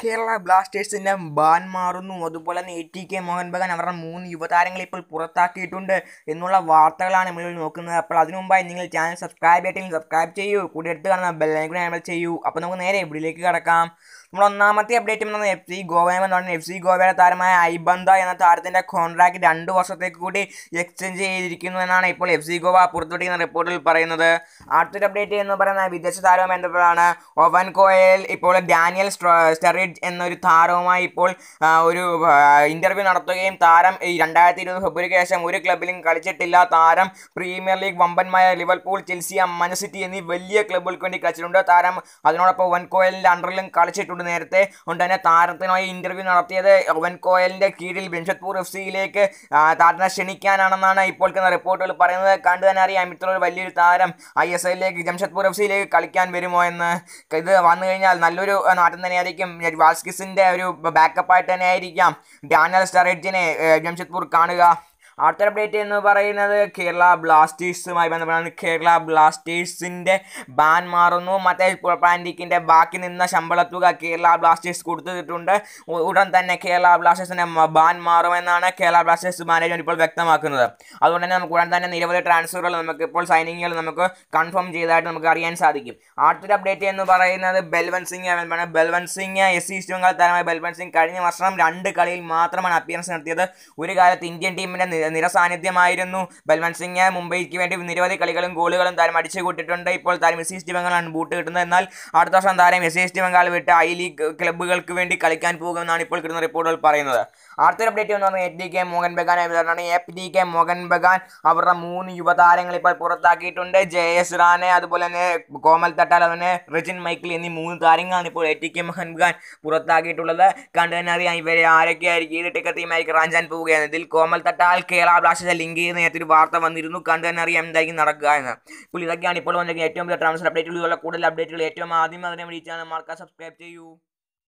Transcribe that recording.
കേരള ബ്ലാസ്റ്റേഴ്സിൻ്റെ ബാൻ മാറുന്നു അതുപോലെ തന്നെ A T K Mohun Bagan അവരുടെ മൂന്ന് യുവതാരങ്ങളെ ഇപ്പോൾ പുറത്താക്കിയിട്ടുണ്ട് എന്നുള്ള വാർത്തകളാണ് നമ്മൾ നോക്കുന്നത് അപ്പോൾ അതിനു മുമ്പായി നിങ്ങൾ ചാനൽ സബ്സ്ക്രൈബ് ചെയ്തിട്ടില്ലെങ്കിൽ സബ്സ്ക്രൈബ് ചെയ്യൂ കൂടെ എടുത്ത് കാണുന്ന ബെല്ലൈക്കൺ നമ്മൾ ചെയ്യൂ അപ്പോൾ നമുക്ക് നേരെ ഇവിടെയിലേക്ക് കടക്കാം നമ്മുടെ ഒന്നാമത്തെ അപ്ഡേറ്റ് എന്ന് എഫ് സി ഗോവയം എന്ന് പറയുന്നത് എഫ് സി ഗോവയുടെ താരമായ ഐബന്ധ എന്ന താരത്തിൻ്റെ കോൺട്രാക്ട് രണ്ട് വർഷത്തേക്ക് കൂടി എക്സ്ചേഞ്ച് ചെയ്തിരിക്കുന്നു എന്നാണ് ഇപ്പോൾ എഫ് സി ഗോവ പുറത്തുവിട്ടിരിക്കുന്ന റിപ്പോർട്ടിൽ പറയുന്നത് അടുത്തൊരു അപ്ഡേറ്റ് എന്ന് പറയുന്ന വിദേശ താരവുമായി ബന്ധപ്പെട്ടാണ് ഒവൻ കോയൽ ഇപ്പോൾ ഡാനിയൽ സ്റ്റെറിഡ് എന്നൊരു താരവുമായി ഇപ്പോൾ ഒരു ഇൻ്റർവ്യൂ നടത്തുകയും താരം രണ്ടായിരത്തി ഇരുപത് ഫെബ്രുവരിക്ക് ശേഷം ഒരു ക്ലബിലും കളിച്ചിട്ടില്ല താരം പ്രീമിയർ ലീഗ് വമ്പന്മാരായ ലിവർപൂൾ ചെൽസിയ മനസിറ്റി എന്നീ വലിയ ക്ലബുകൾക്ക് വേണ്ടി കളിച്ചിട്ടുണ്ട് താരം അതിനോടൊപ്പം വൻകോയലിൻ്റെ അണ്ടറിലും കളിച്ചിട്ടുണ്ട് തൊട്ട് നേരത്തെ ഉണ്ട് തന്നെ താരത്തിനായി ഇന്റർവ്യൂ നടത്തിയത് ഒവൻ കോയലിന്റെ കീഴിൽ ജംഷദ്പൂർ എഫ് സിയിലേക്ക് താരത്തിനെ ക്ഷണിക്കാനാണെന്നാണ് ഇപ്പോൾ റിപ്പോർട്ടുകൾ പറയുന്നത് കണ്ടു തന്നെ അറിയാം ഇത്ര വലിയൊരു താരം ഐ എസ് എല്ലിലേക്ക് ജംഷദ്പൂർ എഫ് സിയിലേക്ക് കളിക്കാൻ വരുമോ എന്ന് ഇത് വന്നു കഴിഞ്ഞാൽ നല്ലൊരു നാട്ടം തന്നെയായിരിക്കും വാസ്കിസിന്റെ ഒരു ബാക്കപ്പായിട്ട് തന്നെയായിരിക്കാം ഡാനിയൽ സ്റ്ററേജിനെ ജംഷദ്പൂർ കാണുക അടുത്ത അപ്ഡേറ്റ് എന്ന് പറയുന്നത് കേരള ബ്ലാസ്റ്റേഴ്സുമായി ബന്ധപ്പെട്ടാണ് കേരള ബ്ലാസ്റ്റേഴ്സിൻ്റെ ബാൻ മാറുന്നു മറ്റേ പാൻഡിക്കിൻ്റെ ബാക്കി നിന്ന ശമ്പള തുക കേരള ബ്ലാസ്റ്റേഴ്സ് കൊടുത്തിട്ടുണ്ട് ഉടൻ തന്നെ കേരള ബ്ലാസ്റ്റേഴ്സിൻ്റെ ബാൻ മാറുമെന്നാണ് കേരള ബ്ലാസ്റ്റേഴ്സ് മാനേജ്മെൻറ്റ് ഇപ്പോൾ വ്യക്തമാക്കുന്നത് അതുകൊണ്ട് തന്നെ നമുക്ക് ഉടൻ തന്നെ നിരവധി ട്രാൻസ്ഫറുകൾ നമുക്ക് ഇപ്പോൾ സൈനിങ്ങുകൾ നമുക്ക് കൺഫേം ചെയ്തതായിട്ട് നമുക്ക് അറിയാൻ സാധിക്കും അടുത്തൊരു അപ്ഡേറ്റ് എന്ന് പറയുന്നത് ബൽവൻ സിംഗ് ആണ് Balwant Singh S C East Bengal താരമായ ബൽവൻ സിംഗ് കഴിഞ്ഞ വർഷം രണ്ട് കളിയിൽ മാത്രമാണ് അപ്പിയറൻസ് നടത്തിയത് ഒരു കാലത്ത് ഇന്ത്യൻ ടീമിൻ്റെ നിരസാന്നിധ്യമായിരുന്നു ബൽവന്ത് സിംഗ് മുംബൈക്ക് വേണ്ടി നിരവധി കളികളും ഗോളുകളും താരം അടിച്ചു കൂട്ടിയിട്ടുണ്ട് ഇപ്പോൾ താരം എസ് ഈസ്റ്റ് ബംഗാളാണ് ബൂട്ട് കിട്ടുന്നത് എന്നാൽ അടുത്ത വർഷം താരം എസ് ഈസ്റ്റ് ബംഗാൾ വിട്ട് ഐ ലീഗ് ക്ലബ്ബുകൾക്ക് വേണ്ടി കളിക്കാൻ പോകുമെന്നാണ് ഇപ്പോൾ കിട്ടുന്ന റിപ്പോർട്ടുകൾ പറയുന്നത് അടുത്തൊരു അപ്ഡേറ്റ് എന്ന് പറഞ്ഞാൽ A D K Mohun Bagan ആയതാണ് F D K Mohun Bagan അവരുടെ മൂന്ന് യുവതാരങ്ങൾ ഇപ്പോൾ പുറത്താക്കിയിട്ടുണ്ട് എസ് റാനെ അതുപോലെ തന്നെ കോമൽ തട്ടാൽ അതുപോലെ റിജിൻ മൈക്കിൾ എന്നീ മൂന്ന് താരങ്ങളാണ് ഇപ്പോൾ A T K Mohun Bagan പുറത്താക്കിയിട്ടുള്ളത് കണ്ടു തന്നെ അറിയാം ഇവരെ ആരൊക്കെയായിരിക്കും ഈ ടിക്കറ്റ് ടീമായിരിക്കും റാഞ്ചാൻ പോവുകയാണ് ഇതിൽ കോമൽ തട്ടാൽ കേരള ബ്ലാസ്റ്റേഴ്സ് ലിങ്ക് ചെയ്യുന്ന നേരത്തെ ഒരു വാർത്ത വന്നിരുന്നു കണ്ടു തന്നെ അറിയാം എന്തായിരിക്കും നടക്കുക എന്ന് അപ്പോൾ ഇതൊക്കെയാണ് ഇപ്പോൾ വന്നിരിക്കുന്ന ഏറ്റവും വലിയ ട്രാൻസ്ഫർ അപ്ഡേറ്റുകൾ കൂടുതൽ അപ്ഡേറ്റുകൾ ഏറ്റവും ആദ്യം അതിനെ വിളിച്ചാൽ മാർക്കാർ സബ്സ്ക്രൈബ് ചെയ്യൂ